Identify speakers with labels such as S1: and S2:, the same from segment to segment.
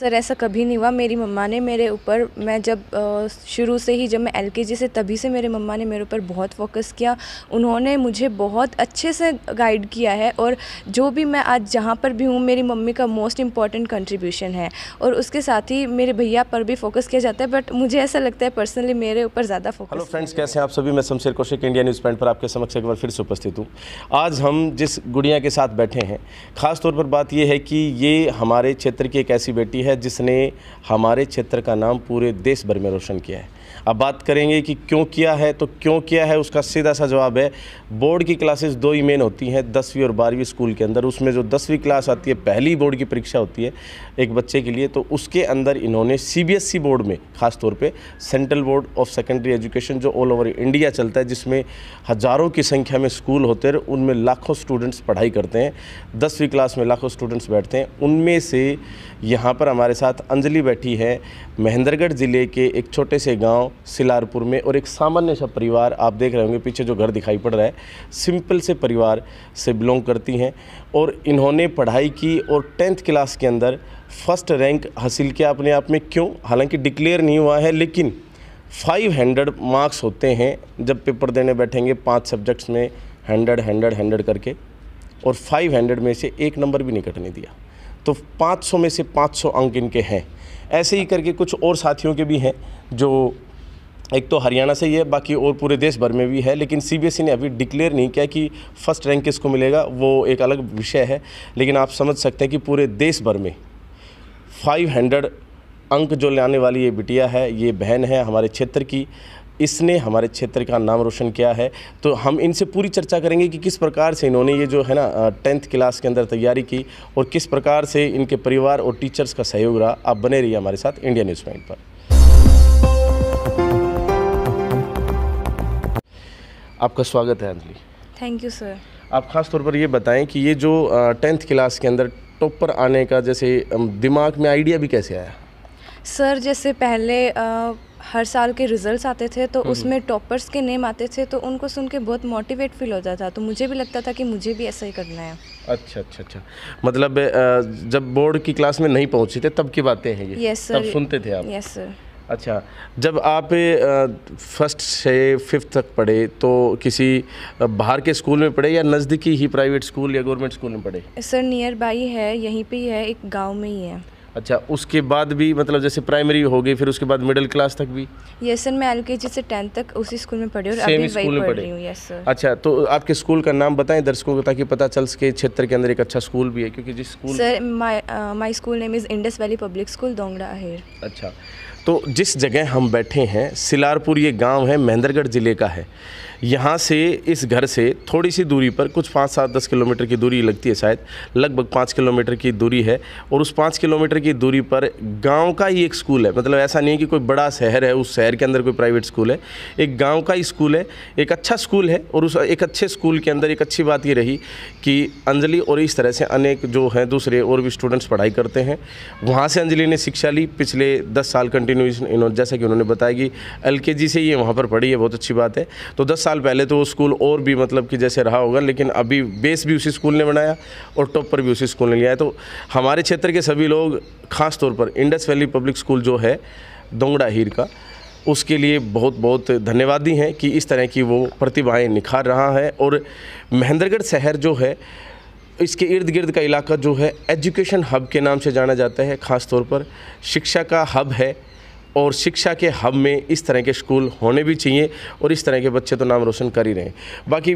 S1: Sir ऐसा कभी नहीं हुआ मेरी मम्मा ने मेरे ऊपर मैं जब शुरू से ही जब मैं एलकेजी से तभी से मेरे मम्मा ने मेरे ऊपर बहुत फोकस किया उन्होंने मुझे बहुत अच्छे से गाइड किया है और जो भी मैं आज जहाँ पर भी हूँ मेरी मम्मी का मोस्ट इम्पॉर्टेंट कंट्रीब्यूशन है और उसके साथ ही मेरे भैया पर भी फोकस किया जाता है बट मुझे ऐसा लगता है पर्सनली मेरे ऊपर ज़्यादा फोकस
S2: हेलो फ्रेंड्स कैसे आप सभी मैं Shamsher Kaushik India news point पर आपके समक्ष एक बार फिर से उपस्थित हूँ आज हम जिस गुड़िया के साथ बैठे हैं खासतौर पर बात यह है कि ये हमारे क्षेत्र की एक ऐसी बेटी है जिसने हमारे क्षेत्र का नाम पूरे देश भर में रोशन किया है अब बात करेंगे कि क्यों किया है तो क्यों किया है उसका सीधा सा जवाब है बोर्ड की क्लासेस दो ही मेन होती हैं दसवीं और बारहवीं स्कूल के अंदर उसमें जो दसवीं क्लास आती है पहली बोर्ड की परीक्षा होती है एक बच्चे के लिए तो उसके अंदर इन्होंने सी e बोर्ड में खासतौर पर central board of secondary education जो ऑल ओवर इंडिया चलता है जिसमें हज़ारों की संख्या में स्कूल होते हैं उनमें लाखों स्टूडेंट्स पढ़ाई करते हैं दसवीं क्लास में लाखों स्टूडेंट्स बैठते हैं उनमें से यहाँ पर हमारे साथ अंजलि बैठी है महेंद्रगढ़ ज़िले के एक छोटे से गाँव गांव सिलारपुर में और एक सामान्य सा परिवार आप देख रहे होंगे पीछे जो घर दिखाई पड़ रहा है सिंपल से परिवार से बिलोंग करती हैं और इन्होंने पढ़ाई की और टेंथ क्लास के अंदर फर्स्ट रैंक हासिल किया अपने आप में क्यों हालांकि डिक्लेयर नहीं हुआ है लेकिन 500 मार्क्स होते हैं जब पेपर देने बैठेंगे पाँच सब्जेक्ट्स में हंड्रेड हंड्रेड हंड्रेड करके और हंड्रेड में से एक नंबर भी नहीं कटने दिया तो 500 में से 500 अंक इनके हैं ऐसे ही करके कुछ और साथियों के भी हैं जो एक तो हरियाणा से ही है बाकी और पूरे देश भर में भी है लेकिन सीबीएसई e ने अभी डिक्लेयर नहीं किया कि फ़र्स्ट रैंक किसको मिलेगा वो एक अलग विषय है लेकिन आप समझ सकते हैं कि पूरे देश भर में 500 अंक जो लाने वाली ये बिटिया है ये बहन है हमारे क्षेत्र की इसने हमारे क्षेत्र का नाम रोशन किया है तो हम इनसे पूरी चर्चा करेंगे कि किस प्रकार से इन्होंने ये जो है ना टेंथ क्लास के अंदर तैयारी की और किस प्रकार से इनके परिवार और टीचर्स का सहयोग रहा आप बने रहिए हमारे साथ इंडिया न्यूज़ पॉइंट पर आपका स्वागत है अंजलि थैंक यू सर आप ख़ास तौर पर ये बताएं कि ये जो टेंथ क्लास के अंदर टॉपर आने का जैसे दिमाग में आइडिया भी कैसे आया
S1: सर जैसे पहले आ, हर साल के रिजल्ट्स आते थे तो हम्म, हम्म। उसमें टॉपर्स के नेम आते थे तो उनको सुन के बहुत मोटिवेट फील होता था तो मुझे भी लगता था कि मुझे भी ऐसा ही करना है
S2: अच्छा अच्छा अच्छा मतलब जब बोर्ड की क्लास में नहीं पहुँचे थे तब की बातें हैं ये यस सर तब सुनते थे आप यस सर अच्छा जब आप फर्स्ट से फिफ्थ तक पढ़े तो किसी बाहर के स्कूल में पढ़े या नज़दीकी ही प्राइवेट स्कूल या गवर्नमेंट स्कूल में पढ़े
S1: सर नियर बाई है यहीं पे ही है एक गांव में ही है
S2: अच्छा उसके बाद भी मतलब जैसे प्राइमरी हो गई फिर उसके बाद मिडिल क्लास तक भी
S1: यस सर मैं एल के जी से टेंथ तक उसी स्कूल में पढ़ी और अभी वही पढ़ रही हूँ यस सर
S2: अच्छा तो आपके स्कूल का नाम बताएं दर्शकों को ताकि पता चल सके क्षेत्र के अंदर एक अच्छा स्कूल भी है क्योंकि जिस school sir
S1: my school name is Indus valley public school Dongra Aher
S2: अच्छा तो जिस जगह हम बैठे हैं सिलारपुर ये गांव है महेंद्रगढ़ ज़िले का है यहाँ से इस घर से थोड़ी सी दूरी पर कुछ पाँच सात दस किलोमीटर की दूरी लगती है शायद लगभग पाँच किलोमीटर की दूरी है और उस पाँच किलोमीटर की दूरी पर गांव का ही एक स्कूल है मतलब ऐसा नहीं है कि कोई बड़ा शहर है उस शहर के अंदर कोई प्राइवेट स्कूल है एक गाँव का ही स्कूल है एक अच्छा स्कूल है और उस एक अच्छे स्कूल के अंदर एक अच्छी बात ये रही कि अंजलि और इस तरह से अनेक जो हैं दूसरे और भी स्टूडेंट्स पढ़ाई करते हैं वहाँ से अंजलि ने शिक्षा ली पिछले दस साल कंटिन्यू कंटिन्यूशन इन्होंने जैसा कि उन्होंने बताया कि एल से ही वहाँ पर पढ़ी है बहुत अच्छी बात है तो दस साल पहले तो वो स्कूल और भी मतलब कि जैसे रहा होगा लेकिन अभी बेस भी उसी स्कूल ने बनाया और टॉप पर भी उसी स्कूल ने लिया है तो हमारे क्षेत्र के सभी लोग खास तौर पर इंडस वैली पब्लिक स्कूल जो है दोंगड़ा हीर का उसके लिए बहुत बहुत धन्यवादी हैं कि इस तरह की वो प्रतिभाएं निखार रहा है और महेंद्रगढ़ शहर जो है इसके इर्द गिर्द का इलाका जो है एजुकेशन हब के नाम से जाना जाता है ख़ास तौर पर शिक्षा का हब है और शिक्षा के हब में इस तरह के स्कूल होने भी चाहिए और इस तरह के बच्चे तो नाम रोशन कर ही रहे हैं बाकी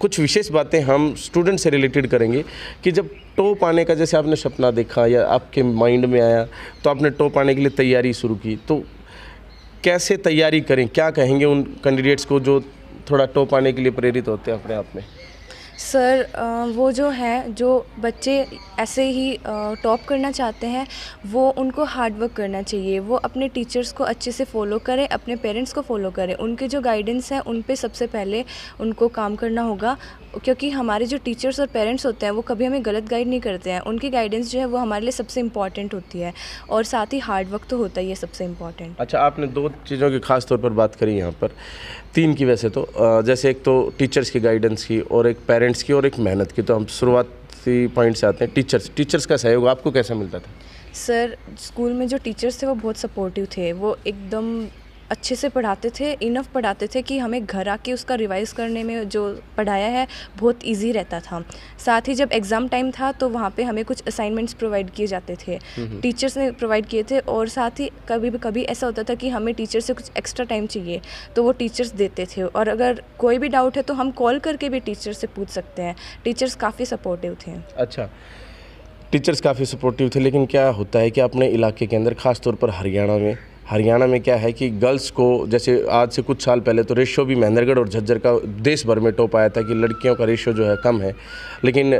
S2: कुछ विशेष बातें हम स्टूडेंट से रिलेटेड करेंगे कि जब टॉप आने का जैसे आपने सपना देखा या आपके माइंड में आया तो आपने टॉप आने के लिए तैयारी शुरू की तो कैसे तैयारी करें क्या कहेंगे उन कैंडिडेट्स को जो थोड़ा टॉप आने के लिए प्रेरित होते हैं अपने आप में
S1: सर वो जो हैं जो बच्चे ऐसे ही टॉप करना चाहते हैं वो उनको हार्ड वर्क करना चाहिए वो अपने टीचर्स को अच्छे से फॉलो करें अपने पेरेंट्स को फॉलो करें उनके जो गाइडेंस हैं उन पर सबसे पहले उनको काम करना होगा क्योंकि हमारे जो टीचर्स और पेरेंट्स होते हैं वो कभी हमें गलत गाइड नहीं करते हैं उनकी गाइडेंस जो है वो हमारे लिए सबसे इम्पॉर्टेंट होती है और साथ ही हार्ड वर्क तो होता ही है सबसे इम्पॉर्टेंट
S2: अच्छा आपने दो चीज़ों की खास तौर पर बात करी यहाँ पर तीन की वैसे तो जैसे एक तो टीचर्स की गाइडेंस की और एक पेरेंट्स पेरेंट्स की और एक मेहनत की तो हम शुरुआती पॉइंट से आते हैं टीचर्स टीचर्स का सहयोग आपको कैसा मिलता था
S1: सर स्कूल में जो टीचर्स थे वो बहुत सपोर्टिव थे वो एकदम अच्छे से पढ़ाते थे इनफ पढ़ाते थे कि हमें घर आके उसका रिवाइज़ करने में जो पढ़ाया है बहुत ईजी रहता था साथ ही जब एग्ज़ाम टाइम था तो वहाँ पर हमें कुछ असाइनमेंट्स प्रोवाइड किए जाते थे टीचर्स ने प्रोवाइड किए थे और साथ ही कभी कभी ऐसा होता था कि हमें टीचर से कुछ एक्स्ट्रा टाइम चाहिए तो वो टीचर्स देते थे और अगर कोई भी डाउट है तो हम कॉल करके भी टीचर से पूछ सकते हैं टीचर्स काफ़ी सपोर्टिव थे
S2: अच्छा टीचर्स काफ़ी सपोर्टिव थे लेकिन क्या होता है कि अपने इलाके के अंदर ख़ासतौर पर हरियाणा में हरियाणा में क्या है कि गर्ल्स को जैसे आज से कुछ साल पहले तो रेशो भी महेंद्रगढ़ और झज्जर का देश भर में टॉप आया था कि लड़कियों का रेशो जो है कम है लेकिन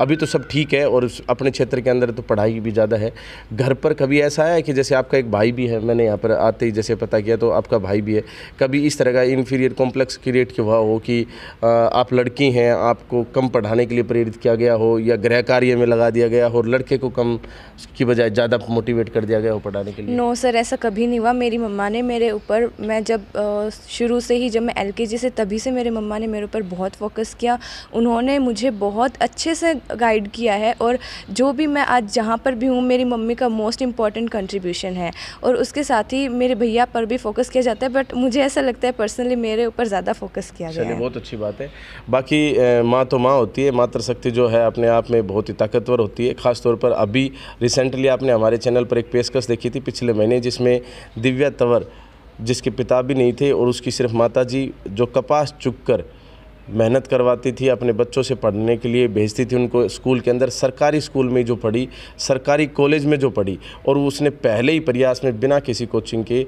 S2: अभी तो सब ठीक है और अपने क्षेत्र के अंदर तो पढ़ाई भी ज़्यादा है घर पर कभी ऐसा है कि जैसे आपका एक भाई भी है मैंने यहाँ पर आते ही जैसे पता किया तो आपका भाई भी है कभी इस तरह का इन्फीरियर कॉम्प्लेक्स क्रिएट हुआ हो कि आप लड़की हैं आपको कम पढ़ाने के लिए प्रेरित किया गया हो या गृह कार्य में लगा दिया गया हो और लड़के को कम की बजाय ज़्यादा मोटिवेट कर दिया गया हो पढ़ाने के लिए
S1: नो सर ऐसा कभी नहीं हुआ मेरी मम्मा ने मेरे ऊपर मैं जब शुरू से ही जब मैं एलकेजी से तभी से मेरे मम्मा ने मेरे ऊपर बहुत फोकस किया उन्होंने मुझे बहुत अच्छे से गाइड किया है और जो भी मैं आज जहाँ पर भी हूँ मेरी मम्मी का मोस्ट इम्पॉर्टेंट कंट्रीब्यूशन है और उसके साथ ही मेरे भैया पर भी फोकस किया जाता है बट मुझे ऐसा लगता है पर्सनली मेरे ऊपर ज़्यादा फोकस किया गया है
S2: बहुत अच्छी बात है बाकी माँ तो माँ होती है मातृशक्ति जो है अपने आप में बहुत ही ताकतवर होती है खासतौर पर अभी रिसेंटली आपने हमारे चैनल पर एक पेशकश देखी थी पिछले महीने जिसमें में दिव्या तंवर जिसके पिता भी नहीं थे और उसकी सिर्फ माता जी जो कपास चुग कर मेहनत करवाती थी अपने बच्चों से पढ़ने के लिए भेजती थी उनको स्कूल के अंदर सरकारी स्कूल में जो पढ़ी सरकारी कॉलेज में जो पढ़ी और उसने पहले ही प्रयास में बिना किसी कोचिंग के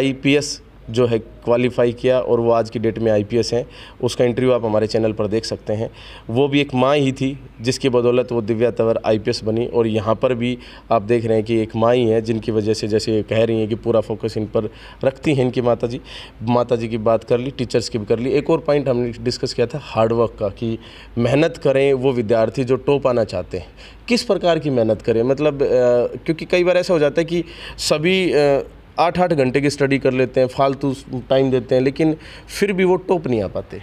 S2: आईपीएस जो है क्वालिफाई किया और वो आज की डेट में आईपीएस हैं उसका इंटरव्यू आप हमारे चैनल पर देख सकते हैं वो भी एक माँ ही थी जिसकी बदौलत वो दिव्या तवर आईपीएस बनी और यहाँ पर भी आप देख रहे हैं कि एक माँ ही है जिनकी वजह से जैसे कह रही हैं कि पूरा फोकस इन पर रखती हैं इनकी माता जी माता जी की बात कर ली टीचर्स की भी कर ली एक और पॉइंट हमने डिस्कस किया था हार्डवर्क का कि मेहनत करें वो विद्यार्थी जो टॉप आना चाहते हैं किस प्रकार की मेहनत करें मतलब क्योंकि कई बार ऐसा हो जाता है कि सभी आ, आठ आठ घंटे की स्टडी कर लेते हैं फालतू टाइम देते हैं लेकिन फिर भी वो टॉप नहीं आ पाते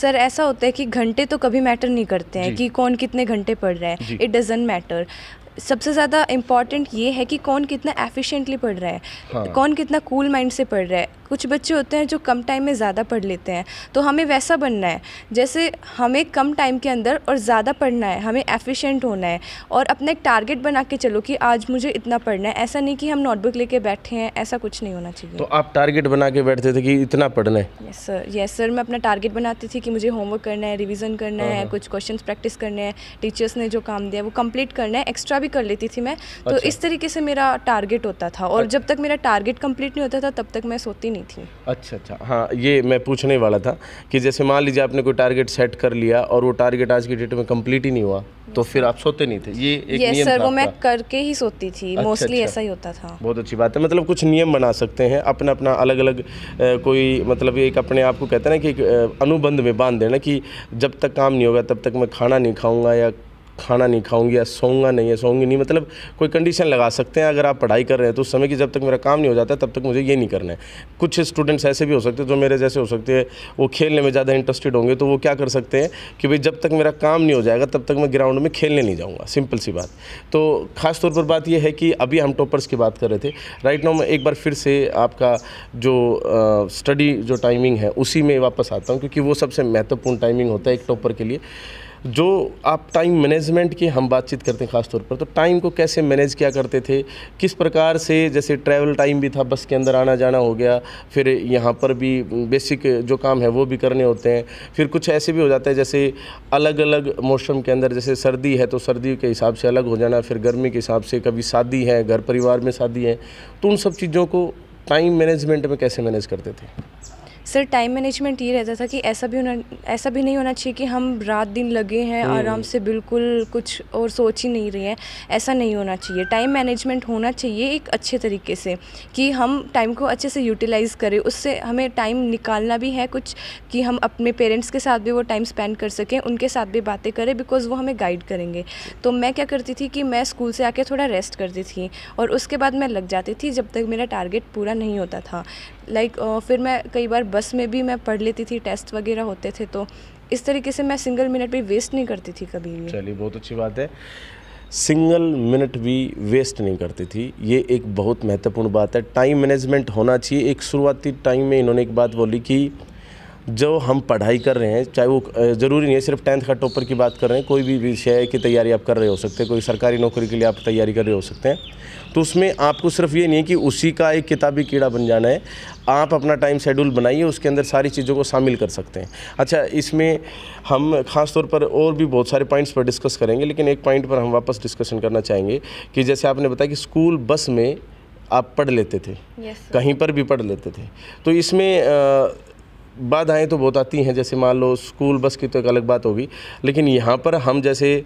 S1: सर ऐसा होता है कि घंटे तो कभी मैटर नहीं करते हैं कि कौन कितने घंटे पढ़ रहा है इट डजेंट मैटर सबसे ज़्यादा इम्पॉर्टेंट ये है कि कौन कितना एफिशिएंटली पढ़ रहा है हाँ। कौन कितना कूल cool माइंड से पढ़ रहा है कुछ बच्चे होते हैं जो कम टाइम में ज़्यादा पढ़ लेते हैं तो हमें वैसा बनना है जैसे हमें कम टाइम के अंदर और ज़्यादा पढ़ना है हमें एफिशिएंट होना है और अपना एक टारगेट बना के चलो कि आज मुझे इतना पढ़ना है ऐसा नहीं कि हम नोटबुक लेके बैठे हैं ऐसा कुछ नहीं होना चाहिए तो
S2: आप टारगेट बना के बैठते थे कि इतना पढ़ना है
S1: यस सर यस सर मैं अपना टारगेट बनाती थी कि मुझे होमवर्क करना है रिविज़न करना है हाँ, हाँ। कुछ क्वेश्चन प्रैक्टिस करने हैं टीचर्स ने जो काम दिया वो कम्प्लीट करना है एक्स्ट्रा भी कर लेती थी मैं तो अच्छा। इस तरीके से मेरा टारगेट होता था और जब तक मेरा टारगेट कम्प्लीट नहीं होता था तब तक मैं सोती नहीं नहीं थी
S2: अच्छा अच्छा हाँ ये मैं पूछने वाला था कि जैसे मान लीजिए आपने कोई टारगेट सेट कर लिया और वो टारगेट आज की डेट में कंप्लीट ही नहीं हुआ तो फिर आप सोते नहीं थे ये एक नियम सर वो मैं
S1: करके ही सोती थी मोस्टली अच्छा, अच्छा, ऐसा ही होता था
S2: बहुत अच्छी बात है मतलब कुछ नियम बना सकते हैं अपना अपना अलग अलग कोई मतलब एक अपने आप को कहते हैं ना कि अनुबंध में बांध देना कि जब तक काम नहीं होगा तब तक मैं खाना नहीं खाऊंगा या खाना नहीं खाऊंगी या सोऊंगा नहीं या सोऊंगी नहीं मतलब कोई कंडीशन लगा सकते हैं अगर आप पढ़ाई कर रहे हैं तो उस समय की जब तक मेरा काम नहीं हो जाता तब तक मुझे ये नहीं करना है कुछ स्टूडेंट्स ऐसे भी हो सकते हैं जो मेरे जैसे हो सकते हैं वो खेलने में ज़्यादा इंटरेस्टेड होंगे तो वो क्या कर सकते हैं कि भाई जब तक मेरा काम नहीं हो जाएगा तब तक मैं ग्राउंड में खेलने नहीं जाऊँगा सिंपल सी बात तो ख़ासतौर पर बात यह है कि अभी हम टॉपर्स की बात कर रहे थे राइट नाउ मैं एक बार फिर से आपका जो स्टडी जो टाइमिंग है उसी में वापस आता हूँ क्योंकि वो सबसे महत्वपूर्ण टाइमिंग होता है एक टॉपर के लिए जो आप टाइम मैनेजमेंट की हम बातचीत करते हैं ख़ास तौर पर तो टाइम को कैसे मैनेज किया करते थे किस प्रकार से जैसे ट्रैवल टाइम भी था बस के अंदर आना जाना हो गया फिर यहाँ पर भी बेसिक जो काम है वो भी करने होते हैं फिर कुछ ऐसे भी हो जाते हैं जैसे अलग अलग मौसम के अंदर जैसे सर्दी है तो सर्दी के हिसाब से अलग हो जाना फिर गर्मी के हिसाब से कभी शादी है घर परिवार में शादी है तो उन सब चीज़ों को टाइम मैनेजमेंट में कैसे मैनेज करते थे
S1: सर टाइम मैनेजमेंट ये रहता था कि ऐसा भी होना ऐसा भी नहीं होना चाहिए कि हम रात दिन लगे हैं हम्म। आराम से बिल्कुल कुछ और सोच ही नहीं रहे हैं ऐसा नहीं होना चाहिए टाइम मैनेजमेंट होना चाहिए एक अच्छे तरीके से कि हम टाइम को अच्छे से यूटिलाइज़ करें उससे हमें टाइम निकालना भी है कुछ कि हम अपने पेरेंट्स के साथ भी वो टाइम स्पेंड कर सकें उनके साथ भी बातें करें बिकॉज़ वो हमें गाइड करेंगे तो मैं क्या करती थी कि मैं स्कूल से आके थोड़ा रेस्ट करती थी और उसके बाद मैं लग जाती थी जब तक मेरा टारगेट पूरा नहीं होता था लाइक like, uh, फिर मैं कई बार बस में भी मैं पढ़ लेती थी टेस्ट वगैरह होते थे तो इस तरीके से मैं सिंगल मिनट भी वेस्ट नहीं करती थी कभी भी
S2: चलिए बहुत अच्छी बात है सिंगल मिनट भी वेस्ट नहीं करती थी ये एक बहुत महत्वपूर्ण बात है टाइम मैनेजमेंट होना चाहिए एक शुरुआती टाइम में इन्होंने एक बात बोली कि जो हम पढ़ाई कर रहे हैं चाहे वो ज़रूरी नहीं है सिर्फ टेंथ का टॉपर की बात कर रहे हैं कोई भी विषय की तैयारी आप कर रहे हो सकते हैं कोई सरकारी नौकरी के लिए आप तैयारी कर रहे हो सकते हैं तो उसमें आपको सिर्फ ये नहीं है कि उसी का एक किताबी कीड़ा बन जाना है आप अपना टाइम शेड्यूल बनाइए उसके अंदर सारी चीज़ों को शामिल कर सकते हैं अच्छा इसमें हम ख़ास तौर पर और भी बहुत सारे पॉइंट्स पर डिस्कस करेंगे लेकिन एक पॉइंट पर हम वापस डिस्कशन करना चाहेंगे कि जैसे आपने बताया कि स्कूल बस में आप पढ़ लेते थे yes, कहीं पर भी पढ़ लेते थे तो इसमें बाधाएं तो बहुत आती हैं जैसे मान लो स्कूल बस की तो एक अलग बात होगी लेकिन यहाँ पर हम जैसे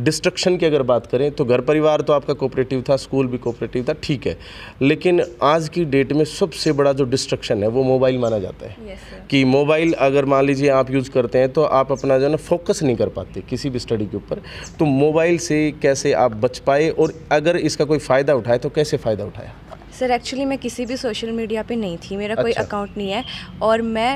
S2: डिस्ट्रक्शन की अगर बात करें तो घर परिवार तो आपका कोऑपरेटिव था स्कूल भी कोऑपरेटिव था ठीक है लेकिन आज की डेट में सबसे बड़ा जो डिस्ट्रक्शन है वो मोबाइल माना जाता है yes, कि मोबाइल अगर मान लीजिए आप यूज़ करते हैं तो आप अपना जो है ना फोकस नहीं कर पाते किसी भी स्टडी के ऊपर तो मोबाइल से कैसे आप बच पाए और अगर इसका कोई फ़ायदा उठाए तो कैसे फ़ायदा उठाया
S1: सर एक्चुअली मैं किसी भी सोशल मीडिया पे नहीं थी मेरा अच्छा। कोई अकाउंट नहीं है और मैं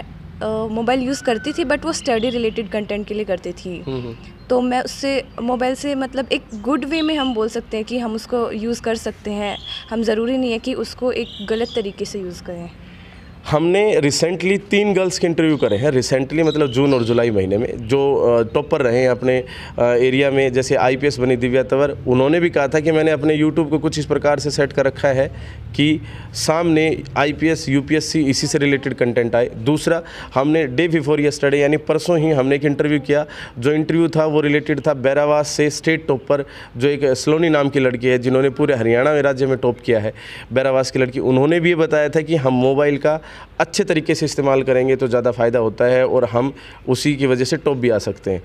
S1: मोबाइल यूज़ करती थी बट वो स्टडी रिलेटेड कंटेंट के लिए करती थी
S2: हम्म, हम्म।
S1: तो मैं उससे मोबाइल से मतलब एक गुड वे में हम बोल सकते हैं कि हम उसको यूज़ कर सकते हैं हम ज़रूरी नहीं है कि उसको एक गलत तरीके से यूज़ करें
S2: हमने रिसेंटली तीन गर्ल्स के इंटरव्यू करे हैं रिसेंटली मतलब जून और जुलाई महीने में जो टॉपर रहे हैं अपने एरिया में जैसे आईपीएस बनी दिव्या तंवर उन्होंने भी कहा था कि मैंने अपने यूट्यूब को कुछ इस प्रकार से सेट कर रखा है कि सामने आईपीएस यूपीएससी इसी से रिलेटेड कंटेंट आए दूसरा हमने डे बिफोर यस्टरडे यानी परसों ही हमने एक इंटरव्यू किया जो इंटरव्यू था वो रिलेटेड था बैरावास से स्टेट टॉपर जो एक स्लोनी नाम की लड़की है जिन्होंने पूरे हरियाणा में राज्य में टॉप किया है बैरावास की लड़की उन्होंने भी ये बताया था कि हम मोबाइल का अच्छे तरीके से इस्तेमाल करेंगे तो ज़्यादा फ़ायदा होता है और हम उसी की वजह से टॉप भी आ सकते हैं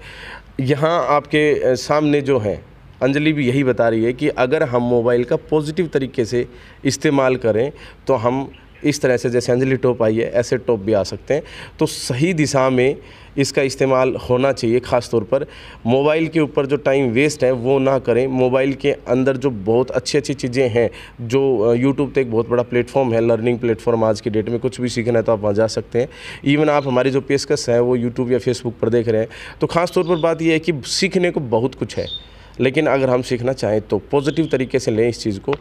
S2: यहाँ आपके सामने जो हैं अंजलि भी यही बता रही है कि अगर हम मोबाइल का पॉजिटिव तरीके से इस्तेमाल करें तो हम इस तरह से जैसे अंजलि टॉप आई है ऐसे टॉप भी आ सकते हैं तो सही दिशा में इसका इस्तेमाल होना चाहिए ख़ास तौर पर मोबाइल के ऊपर जो टाइम वेस्ट है वो ना करें मोबाइल के अंदर जो बहुत अच्छी अच्छी चीज़ें हैं जो यूट्यूब तो एक बहुत बड़ा प्लेटफॉर्म है लर्निंग प्लेटफॉर्म आज की डेट में कुछ भी सीखना है तो आप वहाँ जा सकते हैं इवन आप हमारी जो पेशकश है वो यूट्यूब या फेसबुक पर देख रहे हैं तो ख़ास तौर पर बात यह है कि सीखने को बहुत कुछ है लेकिन अगर हम सीखना चाहें तो पॉजिटिव तरीके से लें इस चीज़ को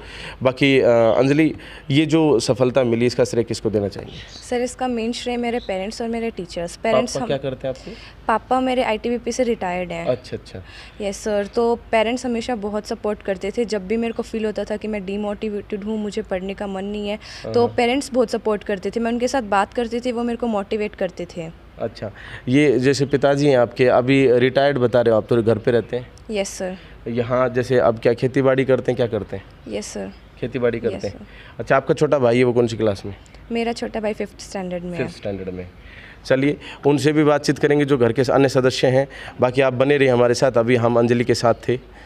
S2: बाकी अंजलि ये जो सफलता मिली इसका श्रेय किसको देना चाहिए
S1: सर इसका मेन श्रेय मेरे पेरेंट्स और मेरे टीचर्स पेरेंट्स हम क्या करते हैं आपके पापा मेरे आईटीबीपी से रिटायर्ड हैं अच्छा अच्छा यस सर तो पेरेंट्स हमेशा बहुत सपोर्ट करते थे जब भी मेरे को फील होता था कि मैं डीमोटिवेटेड हूँ मुझे पढ़ने का मन नहीं है हाँ, तो पेरेंट्स हाँ। बहुत सपोर्ट करते थे मैं उनके साथ बात करती थी वो मेरे को मोटिवेट करते थे
S2: अच्छा ये जैसे पिताजी हैं आपके अभी रिटायर्ड बता रहे हो आप तो घर पे रहते हैं यस सर यहाँ जैसे अब क्या खेती बाड़ी करते हैं क्या करते हैं यस सर खेती बाड़ी करते yes, हैं अच्छा आपका छोटा भाई है वो कौन सी क्लास में
S1: मेरा छोटा भाई फिफ्थ स्टैंडर्ड में फिफ्थ
S2: स्टैंडर्ड में चलिए उनसे भी बातचीत करेंगे जो घर के अन्य सदस्य हैं बाकी आप बने रहिए हमारे साथ अभी हम अंजलि के साथ थे